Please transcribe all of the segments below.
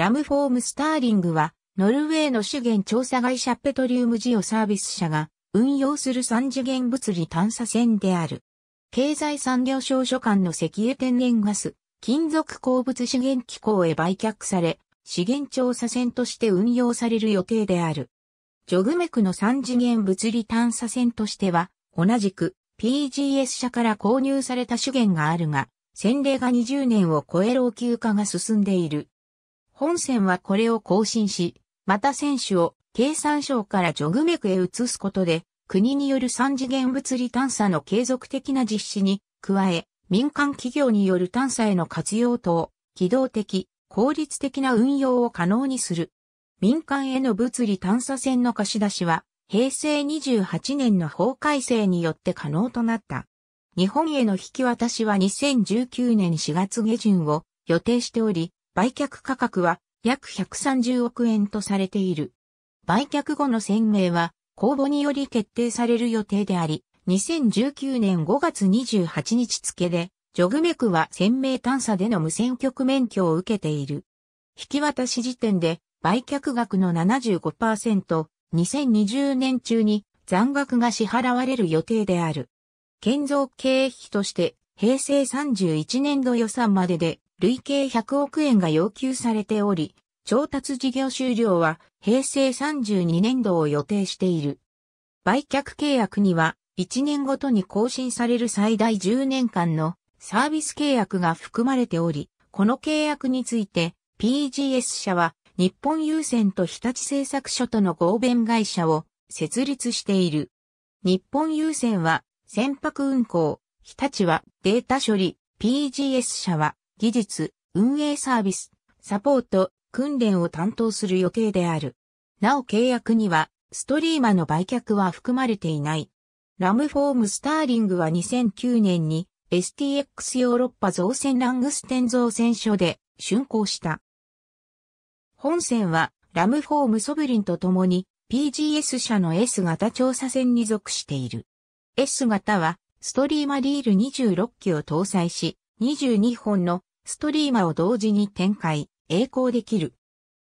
ラムフォームスターリングは、ノルウェーの資源調査会社ペトリウムジオサービス社が運用する三次元物理探査船である。経済産業省所管の石油天然ガス、金属鉱物資源機構へ売却され、資源調査船として運用される予定である。ジョグメクの三次元物理探査船としては、同じく PGS 社から購入された資源があるが、洗礼が20年を超え老朽化が進んでいる。本線はこれを更新し、また選手を経産省からジョグメクへ移すことで、国による三次元物理探査の継続的な実施に加え、民間企業による探査への活用等、機動的、効率的な運用を可能にする。民間への物理探査船の貸し出しは、平成28年の法改正によって可能となった。日本への引き渡しは2019年4月下旬を予定しており、売却価格は約130億円とされている。売却後の宣明は公募により決定される予定であり、2019年5月28日付で、ジョグメクは鮮明探査での無線局免許を受けている。引き渡し時点で売却額の75%、2020年中に残額が支払われる予定である。建造経営費として平成31年度予算までで累計100億円が要求されており、調達事業終了は平成32年度を予定している。売却契約には1年ごとに更新される最大10年間のサービス契約が含まれており、この契約について PGS 社は日本郵船と日立製作所との合弁会社を設立している。日本郵船は船舶運航、日立はデータ処理、PGS 社は技術、運営サービス、サポート、訓練を担当する予定である。なお契約には、ストリーマの売却は含まれていない。ラムフォームスターリングは2009年に STX ヨーロッパ造船ラングステン造船所で竣工した。本船はラムフォームソブリンと共に PGS 社の S 型調査船に属している。S 型はストリーマリール26機を搭載し、22本のストリーマを同時に展開、栄光できる。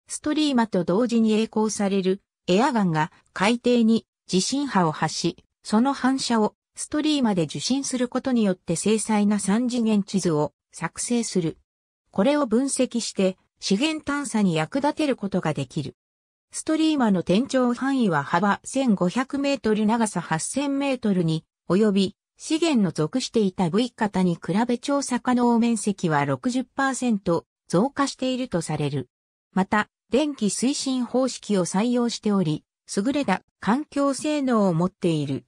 ストリーマと同時に栄光されるエアガンが海底に地震波を発し、その反射をストリーマで受信することによって精細な三次元地図を作成する。これを分析して資源探査に役立てることができる。ストリーマの天井範囲は幅1500メートル長さ8000メートルに及び資源の属していた部位型に比べ調査可能面積は60%増加しているとされる。また、電気推進方式を採用しており、優れた環境性能を持っている。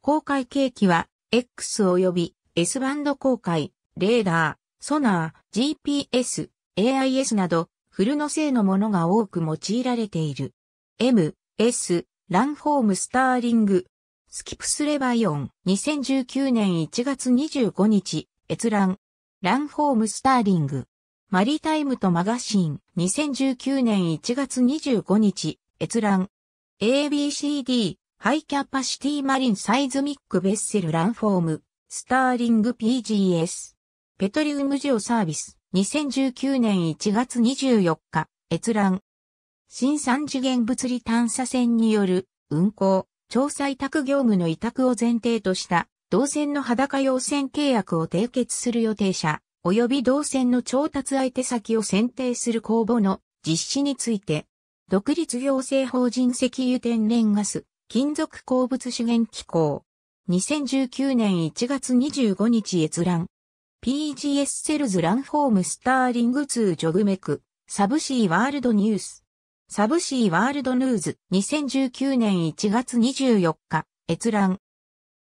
公開計器は、X 及び S バンド公開、レーダー、ソナー、GPS、AIS など、フルの性のものが多く用いられている。M、S、ランフォームスターリング、スキプスレバイオン、2019年1月25日、閲覧。ランホームスターリング。マリタイムとマガシン、2019年1月25日、閲覧。ABCD、ハイキャパシティマリンサイズミックベッセルランフォーム、スターリング PGS。ペトリウムジオサービス、2019年1月24日、閲覧。新三次元物理探査船による運行。調査委託業務の委託を前提とした、銅線の裸用線契約を締結する予定者、及び銅線の調達相手先を選定する公募の実施について、独立行政法人石油天然ガス、金属鉱物資源機構。2019年1月25日閲覧。PGS セルズランフォームスターリング2ジョグメク、サブシーワールドニュース。サブシーワールドヌーズ2019年1月24日閲覧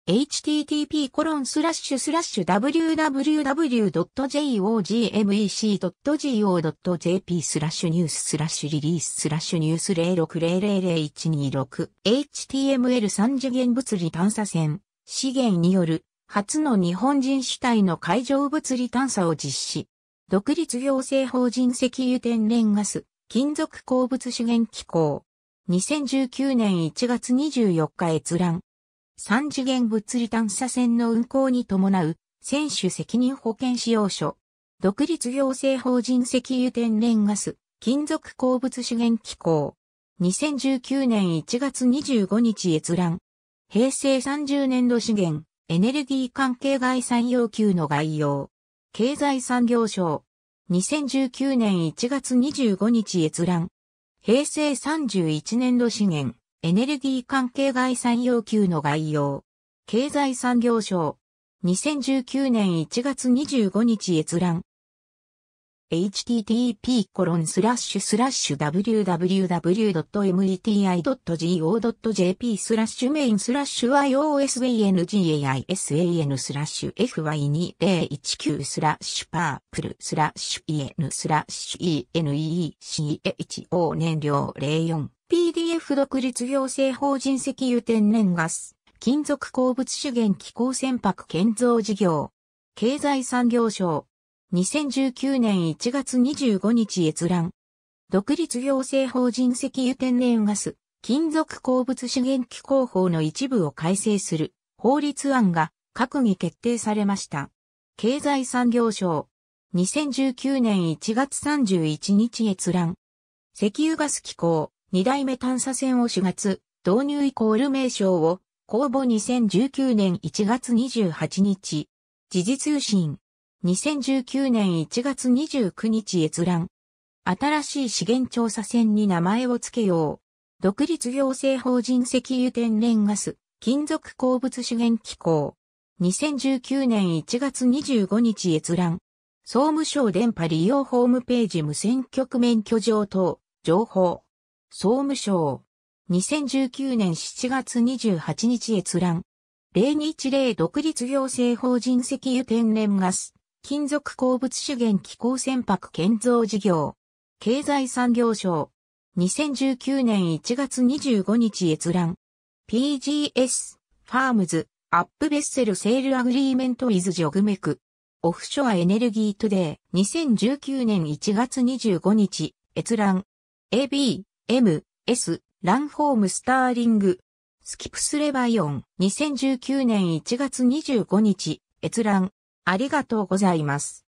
http コロンスラッシュスラッシュ www.jogmec.go.jp スラッシュニューススラッシュリリーススラッシュニュース06000126 HTML3 次元物理探査船資源による初の日本人主体の海上物理探査を実施独立行政法人石油天然ガス金属鉱物資源機構。2019年1月24日閲覧。三次元物理探査船の運航に伴う、選手責任保険使用書。独立行政法人石油天然ガス、金属鉱物資源機構。2019年1月25日閲覧。平成30年度資源、エネルギー関係概算要求の概要。経済産業省。2019年1月25日閲覧。平成31年度資源、エネルギー関係概算要求の概要。経済産業省。2019年1月25日閲覧。http://www.meti.go.jp スラッシュメインスラッシュ iosbangaisan スラッシュ fy2019 スラッシュパープルスラッシュ en スラッシュ enecho 燃料 04PDF 独立行政法人石油天然ガス金属鉱物資源機構船舶建造事業経済産業省2019年1月25日閲覧。独立行政法人石油天然ガス、金属鉱物資源機構法の一部を改正する法律案が閣議決定されました。経済産業省。2019年1月31日閲覧。石油ガス機構、二代目探査船を4月、導入イコール名称を、公募2019年1月28日。時事通信。2019年1月29日閲覧。新しい資源調査船に名前を付けよう。独立行政法人石油天然ガス、金属鉱物資源機構。2019年1月25日閲覧。総務省電波利用ホームページ無線局免許状等、情報。総務省。2019年7月28日閲覧。020独立行政法人石油天然ガス、金属鉱物資源機構船舶建造事業。経済産業省。2019年1月25日閲覧。PGS、ファームズ、アップベッセルセールアグリーメントイズジョグメク。オフショアエネルギートゥデイ。2019年1月25日閲覧。AB、M、S、ランホームスターリング。スキプスレバイオン。2019年1月25日閲覧。ありがとうございます。